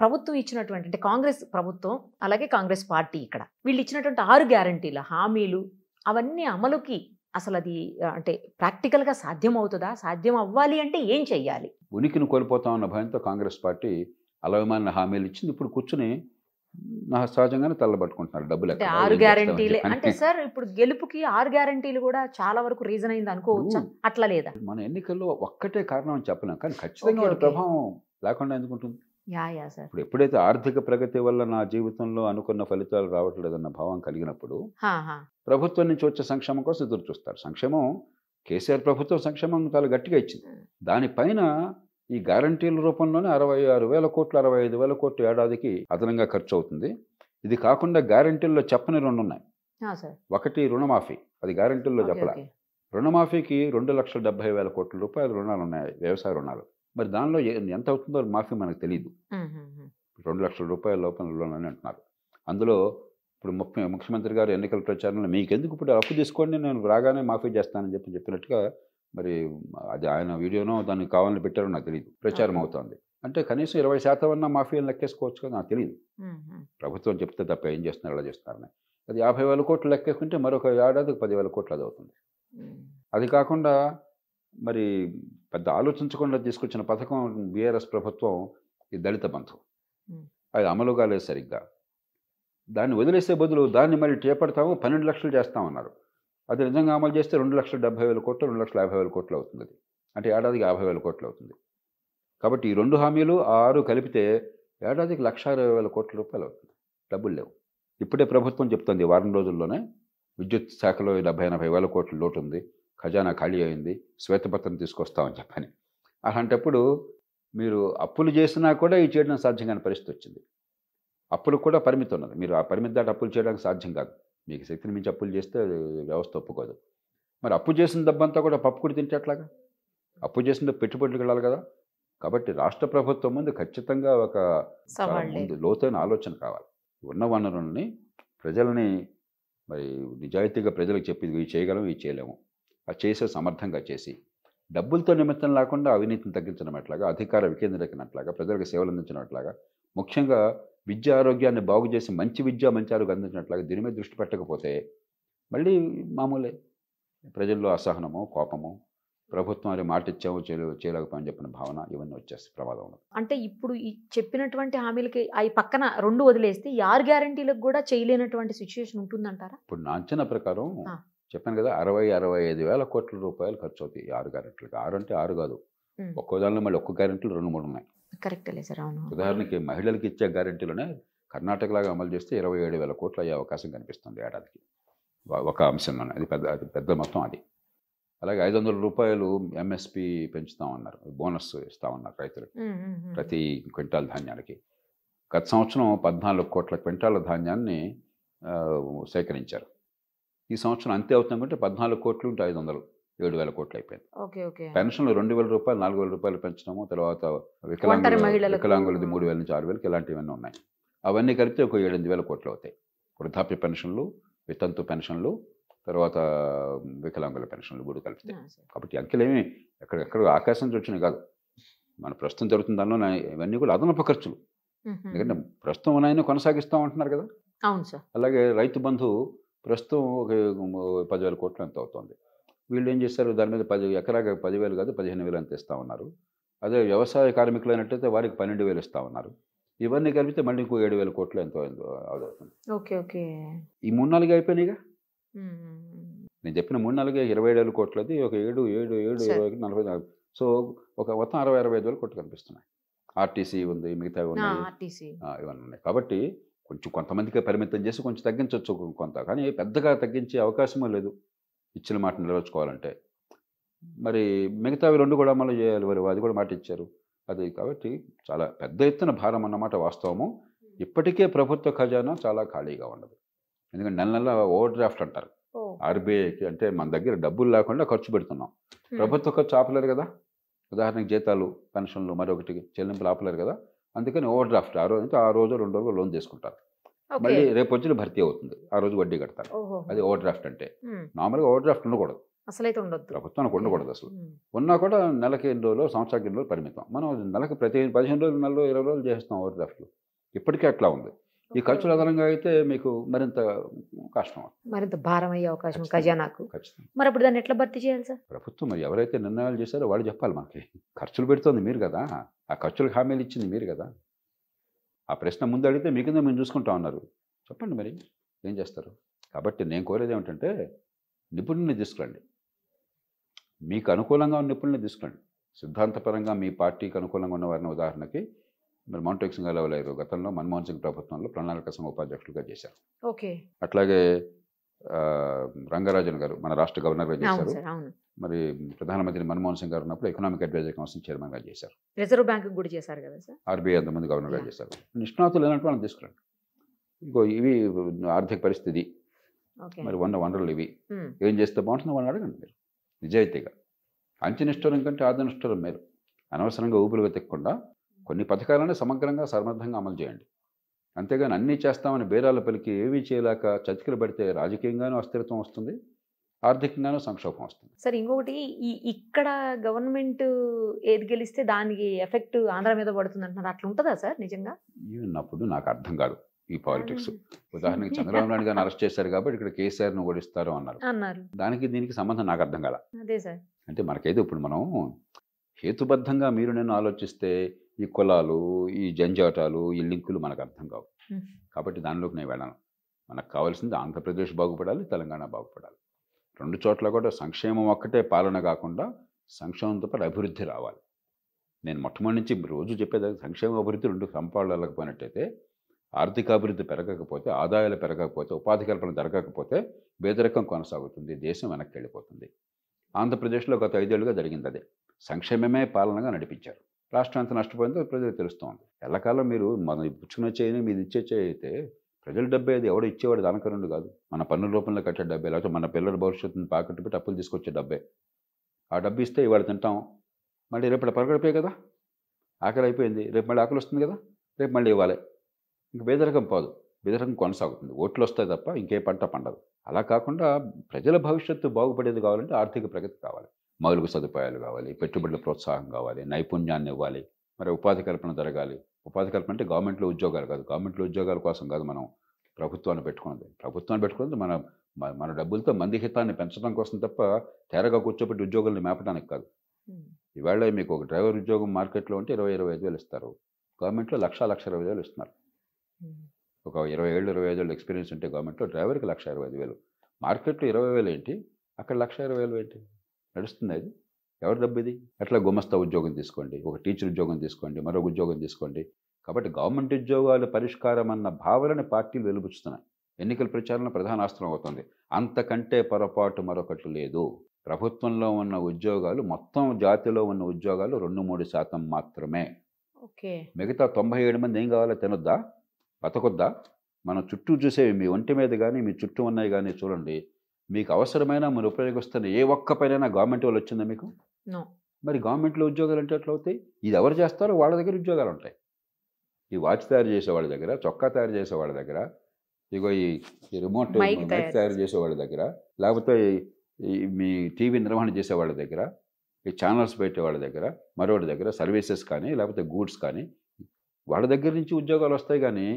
ప్రభుత్వం ఇచ్చినటువంటి అంటే కాంగ్రెస్ ప్రభుత్వం అలాగే కాంగ్రెస్ పార్టీ ఇక్కడ వీళ్ళు ఇచ్చినటువంటి ఆరు గ్యారంటీల హామీలు అవన్నీ అమలుకి అసలు అది అంటే ప్రాక్టికల్గా సాధ్యం అవుతుందా సాధ్యం అవ్వాలి అంటే ఏం చెయ్యాలి ఉనికిని కోల్పోతామన్న భయంతో కాంగ్రెస్ పార్టీ అలవమైన హామీలు ఇచ్చింది ఇప్పుడు కూర్చుని సహజంగానే తల్లబట్టుకుంటున్నారు డబ్బులు ఆరు గ్యారంటీలు అంటే సార్ ఇప్పుడు గెలుపుకి ఆరు గ్యారంటీలు కూడా చాలా వరకు రీజన్ అయింది అనుకోవచ్చు అట్లా లేదా మన ఎన్నికల్లో ఒక్కటే కారణం అని చెప్పలేం కానీ ఖచ్చితంగా ప్రభావం లేకుండా ఎందుకుంటుంది ఇప్పుడు ఎప్పుడైతే ఆర్థిక ప్రగతి వల్ల నా జీవితంలో అనుకున్న ఫలితాలు రావట్లేదన్న భావం కలిగినప్పుడు ప్రభుత్వం నుంచి వచ్చే సంక్షేమం కోసం ఎదురు చూస్తారు సంక్షేమం కేసీఆర్ ప్రభుత్వం సంక్షేమం చాలా గట్టిగా ఇచ్చింది hmm. దానిపైన ఈ గ్యారంటీల రూపంలోనే అరవై ఆరు వేల కోట్లు అరవై ఐదు వేల కోట్లు ఏడాదికి అదనంగా ఖర్చు అవుతుంది ఇది కాకుండా గ్యారంటీల్లో చెప్పని రెండు ఉన్నాయి ఒకటి రుణమాఫీ అది గ్యారంటీల్లో చెప్పలా రుణమాఫీకి రెండు లక్షల డెబ్బై వేల కోట్ల రూపాయలు రుణాలు ఉన్నాయి వ్యవసాయ రుణాలు మరి దానిలో ఎంత అవుతుందో మాఫీ మనకు తెలియదు రెండు లక్షల రూపాయల లోపల లోన్ అని అంటున్నారు అందులో ఇప్పుడు ముఖ్య ముఖ్యమంత్రి గారు ఎన్నికల ప్రచారంలో మీకు ఎందుకు ఇప్పుడు అప్పు తీసుకోండి నేను రాగానే మాఫీ చేస్తానని చెప్పి చెప్పినట్టుగా మరి అది ఆయన వీడియోనో దాన్ని కావాలని పెట్టారో నాకు తెలియదు ప్రచారం అవుతోంది అంటే కనీసం ఇరవై శాతం అన్న మాఫీని లెక్కేసుకోవచ్చు కదా నాకు తెలియదు ప్రభుత్వం చెప్తే తప్ప ఏం చేస్తున్నారు ఎలా చేస్తున్నారని అది యాభై వేల కోట్లు లెక్కేసుకుంటే మరొక ఏడాదికి పదివేల కోట్లు అది అవుతుంది అది కాకుండా మరి పెద్ద ఆలోచించకుండా తీసుకొచ్చిన పథకం బీఆర్ఎస్ ప్రభుత్వం ఈ దళిత బంధు అది అమలు కాలేదు సరిగ్గా దాన్ని వదిలేసే బదులు దాన్ని మళ్ళీ చేపడతాము పన్నెండు లక్షలు చేస్తామన్నారు అది నిజంగా అమలు చేస్తే రెండు లక్షల డెబ్బై వేల కోట్లు రెండు లక్షల యాభై వేల కోట్లు అవుతుంది అంటే ఏడాదికి యాభై వేల కోట్లు అవుతుంది కాబట్టి ఈ రెండు హామీలు ఆరు కలిపితే ఏడాదికి లక్ష అరవై వేల కోట్ల రూపాయలు అవుతుంది డబ్బులు లేవు ఇప్పుడే ప్రభుత్వం చెప్తుంది వారం రోజుల్లోనే విద్యుత్ శాఖలో డెబ్బై ఎనభై వేల కోట్ల లోటు ఉంది ఖజానా ఖాళీ అయింది శ్వేతపత్రం తీసుకొస్తామని చెప్పని అలాంటప్పుడు మీరు అప్పులు చేసినా కూడా ఇవి చేయడం సాధ్యం కాని పరిస్థితి వచ్చింది అప్పులు కూడా పరిమితి ఉన్నది మీరు ఆ పరిమితి దాటి అప్పులు చేయడానికి సాధ్యం కాదు మీకు శక్తిని మించి అప్పులు చేస్తే వ్యవస్థ ఒప్పుకోదు మరి అప్పు చేసిన దెబ్బంతా కూడా కూడా తింటే అట్లాగా అప్పు చేసిన పెట్టుబడులు వెళ్ళాలి కదా కాబట్టి రాష్ట్ర ప్రభుత్వం ముందు ఖచ్చితంగా ఒక ముందు లోతైన ఆలోచన కావాలి ఉన్న వనరుల్ని ప్రజలని మరి నిజాయితీగా ప్రజలకు చెప్పి ఇవి చేయగలం ఇవి చేయలేము ఆ చేసే సమర్థంగా చేసి డబ్బులతో నిమిత్తం లేకుండా అవినీతిని తగ్గించడం అధికార వికేంద్రీకరినట్లాగా ప్రజలకు సేవలు అందించినట్లాగా ముఖ్యంగా విద్య ఆరోగ్యాన్ని బాగు చేసి మంచి విద్య మంచి ఆరోగ్యం అందించినట్లాగా దీని మీద దృష్టి పెట్టకపోతే మళ్ళీ మామూలే ప్రజల్లో అసహనము కోపము ప్రభుత్వం అది మాట ఇచ్చాము చేయలేకపోయామని చెప్పిన భావన ఇవన్నీ వచ్చేస్తాయి ప్రమాదం అంటే ఇప్పుడు ఈ చెప్పినటువంటి హామీలకి అవి పక్కన రెండు వదిలేస్తే యార్ గ్యారంటీలకు కూడా చేయలేనటువంటి సిచ్యువేషన్ ఉంటుందంటారా ఇప్పుడు నా అంచనా ప్రకారం చెప్పాను కదా అరవై అరవై ఐదు వేల కోట్ల రూపాయలు ఖర్చు అవుతాయి ఆరు గ్యారెంట్లకి ఆరు అంటే ఆరు కాదు ఒక్కో దానిలో మళ్ళీ ఒక్క గ్యారెంటీలు రెండు మూడు ఉన్నాయి ఉదాహరణకి మహిళలకు ఇచ్చే గ్యారెంటీలోనే కర్ణాటకలాగా అమలు చేస్తే ఇరవై ఏడు వేల కోట్లు అయ్యే అవకాశం కనిపిస్తుంది ఏడాదికి ఒక అంశం అది పెద్ద అది పెద్ద మొత్తం అది అలాగే ఐదు వందల రూపాయలు ఎంఎస్పి పెంచుతామన్నారు బోనస్ ఇస్తామన్నారు రైతులకు ప్రతి క్వింటాల్ ధాన్యానికి గత సంవత్సరం పద్నాలుగు కోట్ల క్వింటాల ధాన్యాన్ని సేకరించారు ఈ సంవత్సరం అంతే అవుతుందంటే అంటే పద్నాలుగు కోట్లు ఉంటే ఐదు వందలు ఏడు వేల కోట్లు అయిపోయింది పెన్షన్లు రెండు వేల రూపాయలు నాలుగు వేల రూపాయలు పెంచడము తర్వాత వికలాంగులు వికలాంగులది మూడు వేల నుంచి ఆరు వేలకి ఇలాంటివన్నీ ఉన్నాయి అవన్నీ కలిపితే ఒక ఏడెనిమిది వేల కోట్లు అవుతాయి వృద్ధాప్య పెన్షన్లు వితంతు పెన్షన్లు తర్వాత వికలాంగుల పెన్షన్లు మూడు కలిపితే కాబట్టి అంకెలేమి ఎక్కడెక్కడ ఆకాశం వచ్చినాయి కాదు మన ప్రస్తుతం జరుగుతున్న దానిలో ఇవన్నీ కూడా అదనపు ఖర్చులు ఎందుకంటే ప్రస్తుతం ఉన్నాయని కొనసాగిస్తాం అంటున్నారు కదా అవును సార్ అలాగే రైతు బంధు ప్రస్తుతం ఒక పదివేల కోట్లు ఎంత అవుతుంది వీళ్ళు ఏం చేస్తారు దాని మీద పది ఎకరాకి పదివేలు కాదు పదిహేను వేలు అంత ఇస్తా ఉన్నారు అదే వ్యవసాయ కార్మికులు అయినట్టయితే వారికి పన్నెండు వేలు ఇస్తా ఉన్నారు ఇవన్నీ కలిపితే మళ్ళీ ఇంకో ఏడు వేల కోట్లు ఎంతో అవుతుంది ఓకే ఓకే ఈ మూడు నాలుగు అయిపోయినాయిగా నేను చెప్పిన మూడు నాలుగు ఇరవై ఏడు వేల కోట్లది ఒక ఏడు ఏడు ఏడు ఇరవై నలభై నాలుగు సో ఒక మొత్తం అరవై అరవై ఐదు వేల కోట్లు కనిపిస్తున్నాయి ఆర్టీసీ ఉంది మిగతా ఉంది ఇవన్నీ ఉన్నాయి కాబట్టి కొంచెం కొంతమందికి పరిమితం చేసి కొంచెం తగ్గించవచ్చు కొంత కానీ పెద్దగా తగ్గించే అవకాశమే లేదు ఇచ్చిన మాట నిలవచ్చుకోవాలంటే మరి మిగతావి రెండు కూడా అమలు చేయాలి వారు అది కూడా మాట ఇచ్చారు అది కాబట్టి చాలా పెద్ద ఎత్తున భారం అన్నమాట వాస్తవము ఇప్పటికే ప్రభుత్వ ఖజానా చాలా ఖాళీగా ఉండదు ఎందుకంటే నెల నెల ఓవర్ డ్రాఫ్ట్ అంటారు ఆర్బీఐకి అంటే మన దగ్గర డబ్బులు లేకుండా ఖర్చు పెడుతున్నాం ప్రభుత్వ ఖర్చు ఆపలేరు కదా ఉదాహరణకి జీతాలు పెన్షన్లు మరొకటి చెల్లింపులు ఆపలేరు కదా అందుకని ఓవర్ డ్రాఫ్ట్ ఆ రోజు ఆ రోజు రెండు రోజులు లోన్ తీసుకుంటారు మళ్ళీ రేపు వచ్చిన భర్తీ అవుతుంది ఆ రోజు వడ్డీ కడతారు అది ఓవర్ డ్రాఫ్ట్ అంటే నార్మల్గా ఓవర్ డ్రాఫ్ట్ ఉండకూడదు అసలు ప్రభుత్వం ప్రభుత్వానికి ఉండకూడదు అసలు ఉన్నా కూడా నెలకి ఎన్ని రోజులు సంవత్సరానికి ఎన్ని రోజులు పరిమితం మనం నెలకి ప్రతి పదిహేను రోజులు నెలలో ఇరవై రోజులు చేస్తాం ఓవర్ డ్రాఫ్ట్లు ఇప్పటికే అట్లా ఉంది ఈ ఖర్చుల ఆధారంగా అయితే మీకు మరింత కష్టం మరింత భారం అయ్యే అవకాశం ఖజానాకు మరి అప్పుడు దాన్ని ఎట్లా భర్తీ చేయాలి సార్ ప్రభుత్వం ఎవరైతే నిర్ణయాలు చేశారో వాళ్ళు చెప్పాలి మనకి ఖర్చులు పెడుతుంది మీరు కదా ఆ ఖర్చులకు హామీలు ఇచ్చింది మీరు కదా ఆ ప్రశ్న ముందు అడిగితే మీ కింద మేము చూసుకుంటా ఉన్నారు చెప్పండి మరి ఏం చేస్తారు కాబట్టి నేను కోరేది ఏమిటంటే నిపుణుల్ని తీసుకురండి మీకు అనుకూలంగా ఉన్న నిపుణుల్ని తీసుకురండి సిద్ధాంతపరంగా మీ పార్టీకి అనుకూలంగా ఉన్న వారిని ఉదాహరణకి మరి మౌంటేక్ లెవెల్ అయ్యారు గతంలో మన్మోహన్ సింగ్ ప్రభుత్వంలో ప్రణాళిక సంఘ ఉపాధ్యక్షులుగా చేశారు ఓకే అట్లాగే రంగరాజన్ గారు మన రాష్ట్ర గవర్నర్గా చేశారు మరి ప్రధానమంత్రి మన్మోహన్ సింగ్ గారు ఉన్నప్పుడు ఎకనామిక్ అడ్వైజర్ కౌన్సిల్ చైర్మన్ గా చేశారు రిజర్వ్ బ్యాంక్ కూడా చేశారు కదా సార్ ఆర్బీఐ అంతమంది గవర్నర్ గా చేశారు నిష్ణాతులు ఏమంటే మనం తీసుకురండి ఇంకో ఇవి ఆర్థిక పరిస్థితి మరి వంద వనరులు ఇవి ఏం చేస్తే బాగుంటుందో వాళ్ళు అడగండి మీరు నిజాయితీగా అంచనిష్టం కంటే ఆదనిష్టం మీరు అనవసరంగా ఊపిరిగా వెతకకుండా కొన్ని పథకాలను సమగ్రంగా సమర్థంగా అమలు చేయండి అంతేగాని అన్నీ చేస్తామని బేరాలు పలికి ఏమీ చేయలేక చతికిలు పెడితే రాజకీయంగానూ అస్థిరత్వం వస్తుంది ఆర్థికంగానూ సంక్షోభం వస్తుంది సార్ ఇంకొకటి ఈ ఇక్కడ గవర్నమెంట్ ఏది గెలిస్తే దానికి ఎఫెక్ట్ ఆంధ్ర మీద పడుతుంది అంటున్నారు అట్లా ఉంటుందా సార్ నిజంగా ఉన్నప్పుడు నాకు అర్థం కాదు ఈ పాలిటిక్స్ ఉదాహరణకి చంద్రబాబు నాయుడు గారిని అరెస్ట్ చేశారు కాబట్టి ఇక్కడ కేసీఆర్ ను ఓడిస్తారు అన్నారు అన్నారు దానికి దీనికి సంబంధం నాకు అర్థం కదా సార్ అంటే మనకైతే ఇప్పుడు మనం హేతుబద్ధంగా మీరు నేను ఆలోచిస్తే ఈ కులాలు ఈ జంజాటాలు ఈ లింకులు మనకు అర్థం కావు కాబట్టి దానిలోకి నేను వెళ్ళను మనకు కావాల్సింది ఆంధ్రప్రదేశ్ బాగుపడాలి తెలంగాణ బాగుపడాలి రెండు చోట్ల కూడా సంక్షేమం ఒక్కటే పాలన కాకుండా సంక్షేమంతో పాటు అభివృద్ధి రావాలి నేను మొట్టమొదటి నుంచి రోజు చెప్పేది సంక్షేమ అభివృద్ధి రెండు సంపాదనకపోయినట్టయితే ఆర్థిక అభివృద్ధి పెరగకపోతే ఆదాయాలు పెరగకపోతే ఉపాధి కల్పన జరగకపోతే బేదరికం కొనసాగుతుంది దేశం వెనక్కి వెళ్ళిపోతుంది ఆంధ్రప్రదేశ్లో గత ఐదేళ్లుగా జరిగింది అదే సంక్షేమమే పాలనగా నడిపించారు రాష్ట్రం ఎంత నష్టపోయిందో ప్రజలకు తెలుస్తోంది ఎల్లకాలం మీరు మనం పుచ్చుకున్న చేయని మీది ఇచ్చే అయితే ప్రజల డబ్బే అది ఎవడు ఇచ్చేవాడు దానకరుడు కాదు మన పన్నుల రూపంలో కట్టే డబ్బే లేకపోతే మన పిల్లల భవిష్యత్తుని పాకెట్ పెట్టి అప్పులు తీసుకొచ్చే డబ్బే ఆ డబ్బు ఇస్తే ఇవాడు తింటాం మళ్ళీ రేపటి పరగడిపోయి కదా ఆకలి అయిపోయింది రేపు మళ్ళీ ఆకలి వస్తుంది కదా రేపు మళ్ళీ ఇవ్వాలి ఇంక బేదరకం పోదు బేదరకం కొనసాగుతుంది ఓట్లు వస్తాయి తప్ప ఇంకే పంట పండదు అలా కాకుండా ప్రజల భవిష్యత్తు బాగుపడేది కావాలంటే ఆర్థిక ప్రగతి కావాలి మౌలిక సదుపాయాలు కావాలి పెట్టుబడుల ప్రోత్సాహం కావాలి నైపుణ్యాన్ని ఇవ్వాలి మరి ఉపాధి కల్పన జరగాలి ఉపాధి కల్పన అంటే గవర్నమెంట్లో ఉద్యోగాలు కాదు గవర్నమెంట్లో ఉద్యోగాల కోసం కాదు మనం ప్రభుత్వాన్ని పెట్టుకున్నది ప్రభుత్వాన్ని పెట్టుకున్నది మన మన డబ్బులతో మంది హితాన్ని పెంచడం కోసం తప్ప తేరగా కూర్చోబెట్టి ఉద్యోగులను మేపడానికి కాదు ఈవేళ మీకు ఒక డ్రైవర్ ఉద్యోగం మార్కెట్లో ఉంటే ఇరవై ఇరవై ఐదు వేలు ఇస్తారు గవర్నమెంట్లో లక్ష లక్ష ఇరవై వేలు ఇస్తున్నారు ఒక ఇరవై ఏళ్ళు ఇరవై ఐదు ఎక్స్పీరియన్స్ ఉంటే గవర్నమెంట్లో డ్రైవర్కి లక్ష ఇరవై ఐదు వేలు మార్కెట్లో ఇరవై వేలు ఏంటి అక్కడ లక్ష ఇరవై వేలు ఏంటి నడుస్తుంది అది ఎవరి డబ్బు ఇది ఎట్లా గుమస్తా ఉద్యోగం తీసుకోండి ఒక టీచర్ ఉద్యోగం తీసుకోండి మరొక ఉద్యోగం తీసుకోండి కాబట్టి గవర్నమెంట్ ఉద్యోగాలు పరిష్కారం అన్న భావనని పార్టీలు వెలుపుచ్చుతున్నాయి ఎన్నికల ప్రచారంలో ప్రధాన ఆస్త్రం అవుతుంది అంతకంటే పొరపాటు మరొకటి లేదు ప్రభుత్వంలో ఉన్న ఉద్యోగాలు మొత్తం జాతిలో ఉన్న ఉద్యోగాలు రెండు మూడు శాతం మాత్రమే ఓకే మిగతా తొంభై ఏడు మంది ఏం కావాలో తినొద్దా బతకొద్దా మనం చుట్టూ చూసేవి మీ ఒంటి మీద కానీ మీ చుట్టూ ఉన్నాయి కానీ చూడండి మీకు అవసరమైన మరి ఉపయోగిస్తున్న ఏ ఒక్క పైన గవర్నమెంట్ వాళ్ళు వచ్చిందా మీకు మరి గవర్నమెంట్లో ఉద్యోగాలు అంటే ఎట్లా అవుతాయి ఇది ఎవరు చేస్తారో వాళ్ళ దగ్గర ఉద్యోగాలు ఉంటాయి ఈ వాచ్ తయారు చేసే వాళ్ళ దగ్గర చొక్కా తయారు చేసే వాళ్ళ దగ్గర ఇగో ఈ రిమోట్ మైక్ తయారు చేసే వాళ్ళ దగ్గర లేకపోతే మీ టీవీ నిర్వహణ చేసే వాళ్ళ దగ్గర ఈ ఛానల్స్ పెట్టే వాళ్ళ దగ్గర మరొకటి దగ్గర సర్వీసెస్ కానీ లేకపోతే గూడ్స్ కానీ వాళ్ళ దగ్గర నుంచి ఉద్యోగాలు వస్తాయి కానీ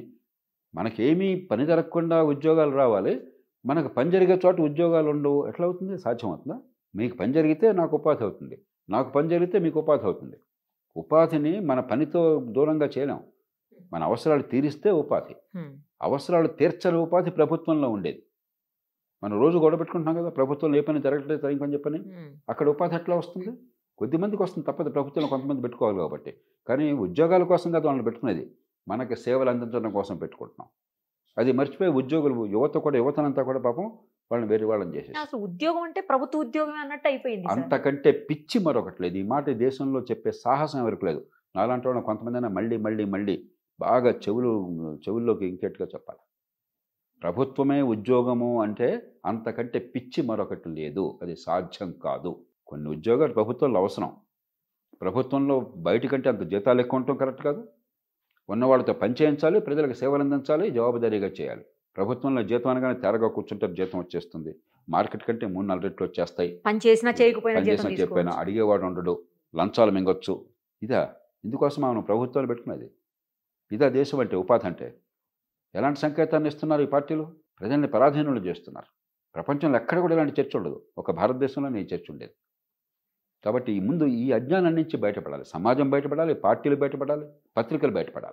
మనకేమీ పని జరగకుండా ఉద్యోగాలు రావాలి మనకు పని జరిగే చోట ఉద్యోగాలు ఉండవు ఎట్లా అవుతుంది సాధ్యం అవుతుందా మీకు పని జరిగితే నాకు ఉపాధి అవుతుంది నాకు పని జరిగితే మీకు ఉపాధి అవుతుంది ఉపాధిని మన పనితో దూరంగా చేయలేం మన అవసరాలు తీరిస్తే ఉపాధి అవసరాలు తీర్చని ఉపాధి ప్రభుత్వంలో ఉండేది మనం రోజు గొడవ పెట్టుకుంటున్నాం కదా ప్రభుత్వంలో ఏ పని జరగట్లేదు ఇంకొని చెప్పని అక్కడ ఉపాధి ఎట్లా వస్తుంది కొద్దిమందికి వస్తుంది తప్పదు ప్రభుత్వంలో కొంతమంది పెట్టుకోవాలి కాబట్టి కానీ ఉద్యోగాల కోసం కదా వాళ్ళని పెట్టుకునేది మనకి సేవలు అందించడం కోసం పెట్టుకుంటున్నాం అది మర్చిపోయి ఉద్యోగులు యువత కూడా యువతనంతా కూడా పాపం వాళ్ళని వేరే వాళ్ళని చేసేది అసలు ఉద్యోగం అంటే ప్రభుత్వ ఉద్యోగం అన్నట్టు అయిపోయింది అంతకంటే పిచ్చి మరొకటి లేదు ఈ మాట దేశంలో చెప్పే సాహసం ఎవరికి లేదు నాలాంటి వాళ్ళు కొంతమంది మళ్ళీ మళ్ళీ మళ్ళీ బాగా చెవులు చెవుల్లోకి ఇంకేట్టుగా చెప్పాలి ప్రభుత్వమే ఉద్యోగము అంటే అంతకంటే పిచ్చి మరొకటి లేదు అది సాధ్యం కాదు కొన్ని ఉద్యోగాలు ప్రభుత్వంలో అవసరం ప్రభుత్వంలో బయటికంటే అంత జీతాలు ఎక్కువ ఉంటాం కరెక్ట్ కాదు ఉన్నవాళ్ళతో పనిచేయించాలి ప్రజలకు సేవలు అందించాలి జవాబుదారీగా చేయాలి ప్రభుత్వంలో జీతం అనగానే తేరగా కూర్చుంటే జీతం వచ్చేస్తుంది మార్కెట్ కంటే మూడు నాలుగు రెట్లు వచ్చేస్తాయి పనిచేసినా చేయకపోయినా అడిగేవాడు ఉండడు లంచాలు మింగొచ్చు ఇదా ఇందుకోసం మనం ప్రభుత్వాన్ని పెట్టుకున్నది ఇదా దేశం అంటే ఉపాధి అంటే ఎలాంటి సంకేతాన్ని ఇస్తున్నారు ఈ పార్టీలు ప్రజల్ని పరాధీనులు చేస్తున్నారు ప్రపంచంలో ఎక్కడ కూడా ఇలాంటి చర్చ ఉండదు ఒక భారతదేశంలో నేను చర్చ ఉండేది కాబట్టి ముందు ఈ అజ్ఞానం నుంచి బయటపడాలి సమాజం బయటపడాలి పార్టీలు బయటపడాలి పత్రికలు బయటపడాలి